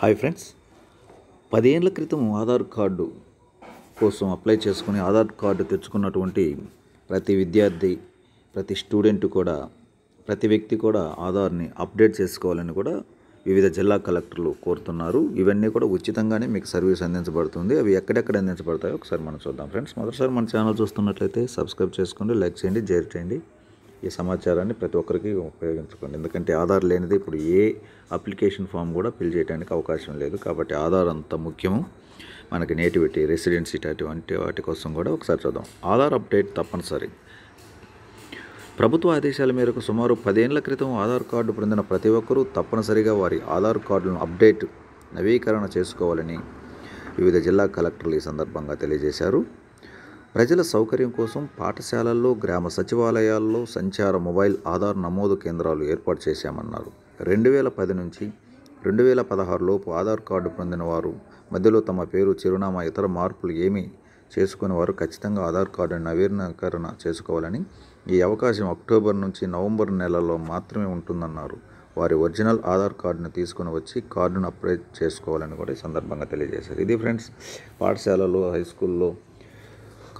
hi friends పదిహేనుల క్రితం Aadhaar card కోసం apply చేసుకుని ఆధార్ కార్డు తెచ్చుకున్నటువంటి ప్రతి విద్యార్థి ప్రతి స్టూడెంట్ కూడా ప్రతి వ్యక్తి కూడా ఆధార్ని అప్డేట్ చేసుకోవాలని కూడా వివిధ జిల్లా కలెక్టర్లు కోరుతున్నారు ఇవన్నీ కూడా ఉచితంగానే మీకు సర్వీస్ అందించబడుతుంది అవి ఎక్కడెక్కడ అందించబడతాయో ఒకసారి మనం చూద్దాం ఫ్రెండ్స్ మొదటిసారి మన ఛానల్ చూస్తున్నట్లయితే సబ్స్క్రైబ్ చేసుకోండి లైక్ చేయండి షేర్ చేయండి ఈ సమాచారాన్ని ప్రతి ఒక్కరికి ఉపయోగించుకోండి ఎందుకంటే ఆధార్ లేనిది ఇప్పుడు ఏ అప్లికేషన్ ఫామ్ కూడా ఫిల్ చేయడానికి అవకాశం లేదు కాబట్టి ఆధార్ అంత ముఖ్యము మనకి నేటివిటీ రెసిడెన్సీ వంటి వాటి కోసం కూడా ఒకసారి చూద్దాం ఆధార్ అప్డేట్ తప్పనిసరి ప్రభుత్వ ఆదేశాల మేరకు సుమారు పదేళ్ల క్రితం ఆధార్ కార్డు పొందిన ప్రతి ఒక్కరూ తప్పనిసరిగా వారి ఆధార్ కార్డులను అప్డేట్ నవీకరణ చేసుకోవాలని వివిధ జిల్లా కలెక్టర్లు ఈ సందర్భంగా తెలియజేశారు ప్రజల సౌకర్యం కోసం పాఠశాలల్లో గ్రామ సచివాలయాల్లో సంచార మొబైల్ ఆధార్ నమోదు కేంద్రాలు ఏర్పాటు చేశామన్నారు రెండు వేల పది నుంచి రెండు వేల పదహారులోపు ఆధార్ కార్డు పొందిన వారు మధ్యలో తమ పేరు చిరునామా ఇతర మార్పులు ఏమీ చేసుకునే వారు ఖచ్చితంగా ఆధార్ కార్డు నవీకరణ చేసుకోవాలని ఈ అవకాశం అక్టోబర్ నుంచి నవంబర్ నెలలో మాత్రమే ఉంటుందన్నారు వారి ఒరిజినల్ ఆధార్ కార్డును తీసుకుని వచ్చి కార్డును అప్లై చేసుకోవాలని కూడా ఈ సందర్భంగా తెలియజేశారు ఇది ఫ్రెండ్స్ పాఠశాలలో హై స్కూల్లో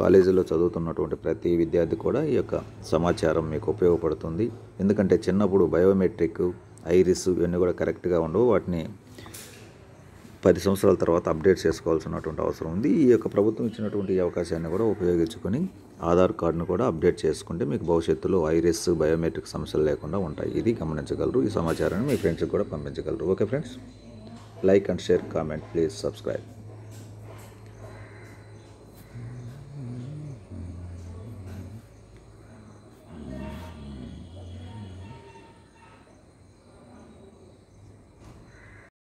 కాలేజీలో చదువుతున్నటువంటి ప్రతి విద్యార్థి కూడా ఈ యొక్క సమాచారం మీకు ఉపయోగపడుతుంది ఎందుకంటే చిన్నప్పుడు బయోమెట్రిక్ ఐరిస్ ఇవన్నీ కూడా కరెక్ట్గా ఉండవు వాటిని పది సంవత్సరాల తర్వాత అప్డేట్ చేసుకోవాల్సినటువంటి అవసరం ఉంది ఈ యొక్క ప్రభుత్వం ఇచ్చినటువంటి అవకాశాన్ని కూడా ఉపయోగించుకొని ఆధార్ కార్డును కూడా అప్డేట్ చేసుకుంటే మీకు భవిష్యత్తులో ఐరిస్ బయోమెట్రిక్ సమస్యలు లేకుండా ఉంటాయి ఇది గమనించగలరు ఈ సమాచారాన్ని మీ ఫ్రెండ్స్కి కూడా పంపించగలరు okay friends like and share comment please subscribe